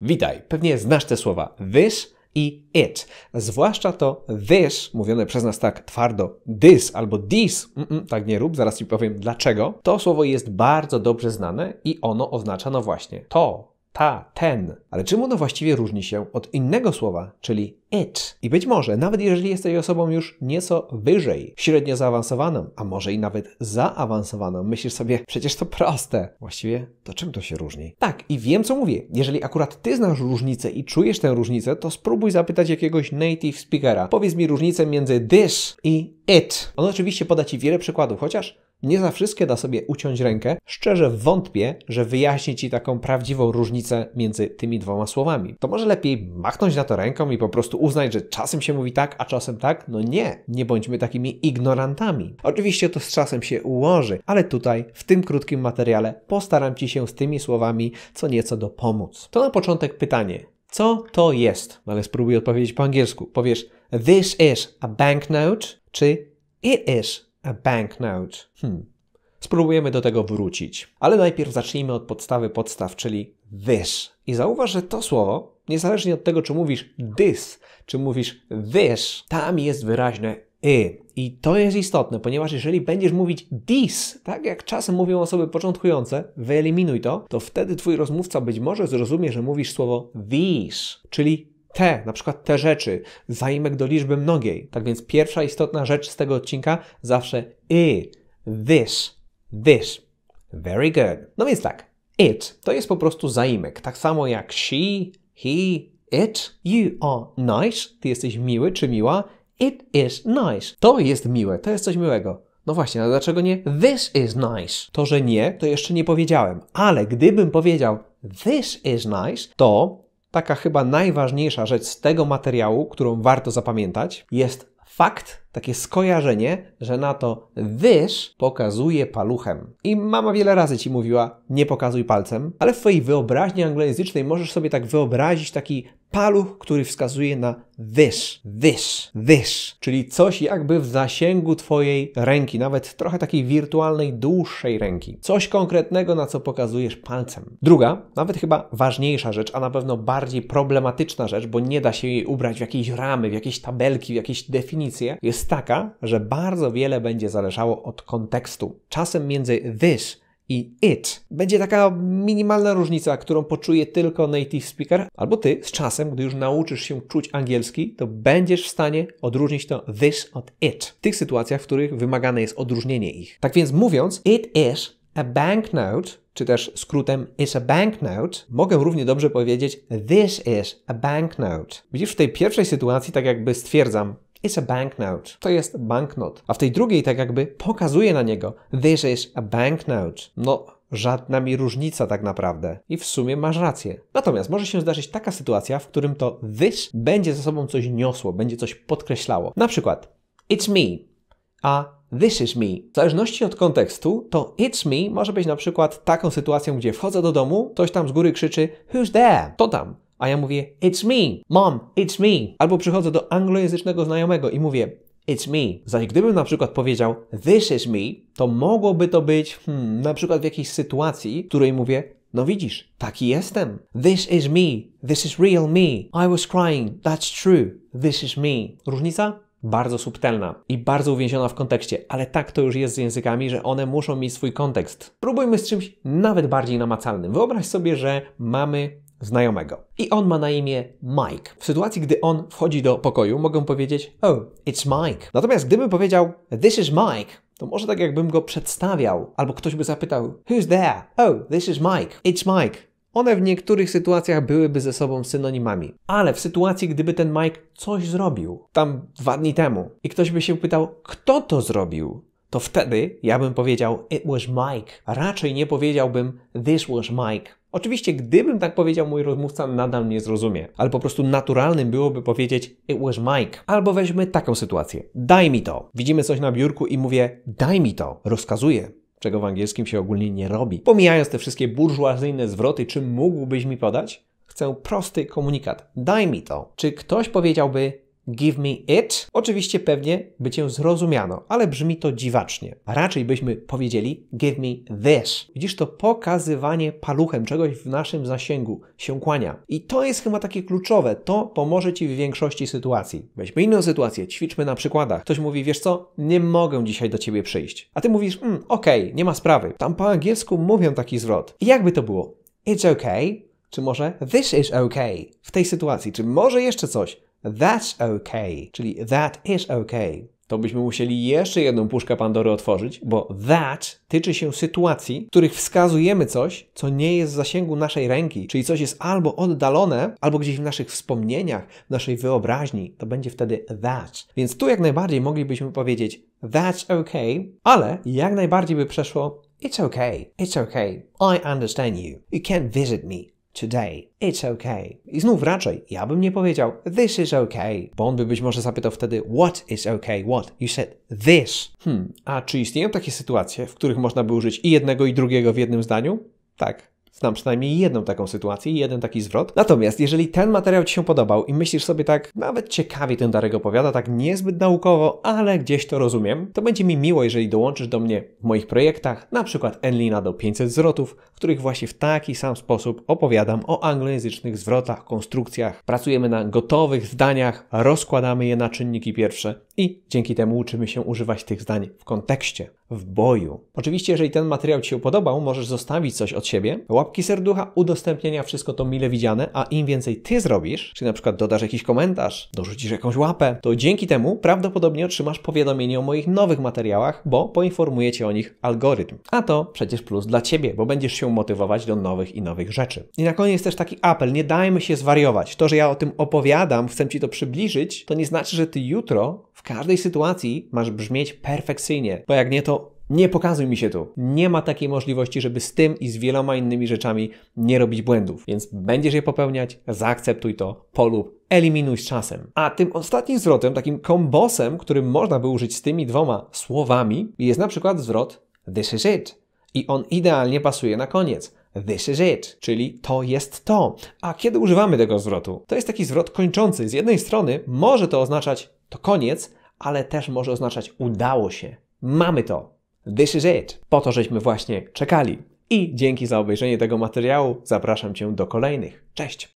Witaj, pewnie znasz te słowa this i it. Zwłaszcza to this, mówione przez nas tak twardo this albo this, mm -mm, tak nie rób, zaraz ci powiem dlaczego. To słowo jest bardzo dobrze znane i ono oznacza no właśnie to, ta, ten. Ale czym ono właściwie różni się od innego słowa, czyli it? I być może, nawet jeżeli jesteś osobą już nieco wyżej, średnio zaawansowaną, a może i nawet zaawansowaną, myślisz sobie, przecież to proste. Właściwie to czym to się różni? Tak, i wiem co mówię. Jeżeli akurat ty znasz różnicę i czujesz tę różnicę, to spróbuj zapytać jakiegoś native speakera. Powiedz mi różnicę między this i it. On oczywiście poda ci wiele przykładów, chociaż nie za wszystkie da sobie uciąć rękę. Szczerze wątpię, że wyjaśni Ci taką prawdziwą różnicę między tymi dwoma słowami. To może lepiej machnąć na to ręką i po prostu uznać, że czasem się mówi tak, a czasem tak? No nie, nie bądźmy takimi ignorantami. Oczywiście to z czasem się ułoży, ale tutaj w tym krótkim materiale postaram Ci się z tymi słowami co nieco dopomóc. To na początek pytanie. Co to jest? Ale spróbuj odpowiedzieć po angielsku. Powiesz This is a banknote czy It is a banknote. Hmm. Spróbujemy do tego wrócić. Ale najpierw zacznijmy od podstawy podstaw, czyli this. I zauważ, że to słowo, niezależnie od tego, czy mówisz this, czy mówisz this, tam jest wyraźne i. Y. I to jest istotne, ponieważ jeżeli będziesz mówić this, tak jak czasem mówią osoby początkujące, wyeliminuj to, to wtedy twój rozmówca być może zrozumie, że mówisz słowo this, czyli te, na przykład te rzeczy, zaimek do liczby mnogiej. Tak więc pierwsza istotna rzecz z tego odcinka zawsze i, this, this. Very good. No więc tak, it to jest po prostu zaimek. Tak samo jak she, he, it. You are nice. Ty jesteś miły czy miła. It is nice. To jest miłe, to jest coś miłego. No właśnie, no dlaczego nie this is nice? To, że nie, to jeszcze nie powiedziałem, ale gdybym powiedział this is nice, to taka chyba najważniejsza rzecz z tego materiału, którą warto zapamiętać, jest fakt, takie skojarzenie, że na to wyż pokazuje paluchem. I mama wiele razy ci mówiła, nie pokazuj palcem, ale w twojej wyobraźni anglojęzycznej możesz sobie tak wyobrazić taki paluch, który wskazuje na wyż, wyż, wyż, czyli coś jakby w zasięgu Twojej ręki, nawet trochę takiej wirtualnej, dłuższej ręki. Coś konkretnego, na co pokazujesz palcem. Druga, nawet chyba ważniejsza rzecz, a na pewno bardziej problematyczna rzecz, bo nie da się jej ubrać w jakieś ramy, w jakieś tabelki, w jakieś definicje, jest jest taka, że bardzo wiele będzie zależało od kontekstu. Czasem między this i it będzie taka minimalna różnica, którą poczuje tylko native speaker, albo ty z czasem, gdy już nauczysz się czuć angielski, to będziesz w stanie odróżnić to this od it w tych sytuacjach, w których wymagane jest odróżnienie ich. Tak więc mówiąc, it is a banknote czy też skrótem is a banknote, mogę równie dobrze powiedzieć this is a banknote. Widzisz, w tej pierwszej sytuacji tak jakby stwierdzam, It's a banknote. To jest banknot. A w tej drugiej tak jakby pokazuje na niego. This is a banknote. No, żadna mi różnica tak naprawdę. I w sumie masz rację. Natomiast może się zdarzyć taka sytuacja, w którym to this będzie ze sobą coś niosło, będzie coś podkreślało. Na przykład it's me, a this is me. W zależności od kontekstu, to it's me może być na przykład taką sytuacją, gdzie wchodzę do domu, ktoś tam z góry krzyczy who's there? To tam a ja mówię It's me, mom, it's me. Albo przychodzę do anglojęzycznego znajomego i mówię It's me. Zaś gdybym na przykład powiedział This is me, to mogłoby to być hmm, na przykład w jakiejś sytuacji, w której mówię no widzisz, taki jestem. This is me. This is real me. I was crying. That's true. This is me. Różnica? Bardzo subtelna i bardzo uwięziona w kontekście, ale tak to już jest z językami, że one muszą mieć swój kontekst. Próbujmy z czymś nawet bardziej namacalnym. Wyobraź sobie, że mamy znajomego. I on ma na imię Mike. W sytuacji, gdy on wchodzi do pokoju, mogę powiedzieć Oh, it's Mike. Natomiast gdybym powiedział This is Mike, to może tak jakbym go przedstawiał, albo ktoś by zapytał Who's there? Oh, this is Mike. It's Mike. One w niektórych sytuacjach byłyby ze sobą synonimami. Ale w sytuacji, gdyby ten Mike coś zrobił, tam dwa dni temu, i ktoś by się pytał, kto to zrobił, to wtedy ja bym powiedział It was Mike. Raczej nie powiedziałbym This was Mike. Oczywiście, gdybym tak powiedział, mój rozmówca nadal nie zrozumie, ale po prostu naturalnym byłoby powiedzieć It was Mike. Albo weźmy taką sytuację. Daj mi to. Widzimy coś na biurku i mówię Daj mi to. Rozkazuję czego w angielskim się ogólnie nie robi. Pomijając te wszystkie burżuazyjne zwroty, czy mógłbyś mi podać? Chcę prosty komunikat. Daj mi to. Czy ktoś powiedziałby give me it, oczywiście pewnie by cię zrozumiano, ale brzmi to dziwacznie. Raczej byśmy powiedzieli give me this. Widzisz, to pokazywanie paluchem czegoś w naszym zasięgu się kłania. I to jest chyba takie kluczowe. To pomoże ci w większości sytuacji. Weźmy inną sytuację, ćwiczmy na przykładach. Ktoś mówi, wiesz co, nie mogę dzisiaj do ciebie przyjść. A ty mówisz, mm, okej, okay, nie ma sprawy. Tam po angielsku mówią taki zwrot. I jakby to było? It's okay. Czy może this is okay w tej sytuacji? Czy może jeszcze coś? That's okay, czyli that is okay to byśmy musieli jeszcze jedną puszkę Pandory otworzyć, bo that tyczy się sytuacji, w których wskazujemy coś, co nie jest w zasięgu naszej ręki, czyli coś jest albo oddalone, albo gdzieś w naszych wspomnieniach, w naszej wyobraźni. To będzie wtedy that. Więc tu jak najbardziej moglibyśmy powiedzieć that's okay, ale jak najbardziej by przeszło it's okay, it's okay, I understand you, you can't visit me, today. It's okay. I znów raczej, ja bym nie powiedział this is okay, bo on by być może zapytał wtedy what is okay, what? You said this. Hmm, a czy istnieją takie sytuacje, w których można by użyć i jednego i drugiego w jednym zdaniu? Tak, Znam przynajmniej jedną taką sytuację i jeden taki zwrot. Natomiast jeżeli ten materiał Ci się podobał i myślisz sobie tak, nawet ciekawie ten Darek opowiada, tak niezbyt naukowo, ale gdzieś to rozumiem, to będzie mi miło, jeżeli dołączysz do mnie w moich projektach, na przykład Enlina do 500 zwrotów, w których właśnie w taki sam sposób opowiadam o anglojęzycznych zwrotach, konstrukcjach. Pracujemy na gotowych zdaniach, rozkładamy je na czynniki pierwsze i dzięki temu uczymy się używać tych zdań w kontekście w boju. Oczywiście, jeżeli ten materiał Ci się podobał, możesz zostawić coś od siebie. Łapki serducha, udostępnienia, wszystko to mile widziane, a im więcej Ty zrobisz, czy na przykład dodasz jakiś komentarz, dorzucisz jakąś łapę, to dzięki temu prawdopodobnie otrzymasz powiadomienie o moich nowych materiałach, bo poinformuje Cię o nich algorytm. A to przecież plus dla Ciebie, bo będziesz się motywować do nowych i nowych rzeczy. I na koniec też taki apel, nie dajmy się zwariować. To, że ja o tym opowiadam, chcę Ci to przybliżyć, to nie znaczy, że Ty jutro w każdej sytuacji masz brzmieć perfekcyjnie, bo jak nie, to nie pokazuj mi się tu. Nie ma takiej możliwości, żeby z tym i z wieloma innymi rzeczami nie robić błędów. Więc będziesz je popełniać, zaakceptuj to, polub, eliminuj z czasem. A tym ostatnim zwrotem, takim kombosem, który można by użyć z tymi dwoma słowami, jest na przykład zwrot this is it. I on idealnie pasuje na koniec. This is it, czyli to jest to. A kiedy używamy tego zwrotu? To jest taki zwrot kończący. Z jednej strony może to oznaczać to koniec, ale też może oznaczać udało się. Mamy to. This is it. Po to, żeśmy właśnie czekali. I dzięki za obejrzenie tego materiału. Zapraszam Cię do kolejnych. Cześć!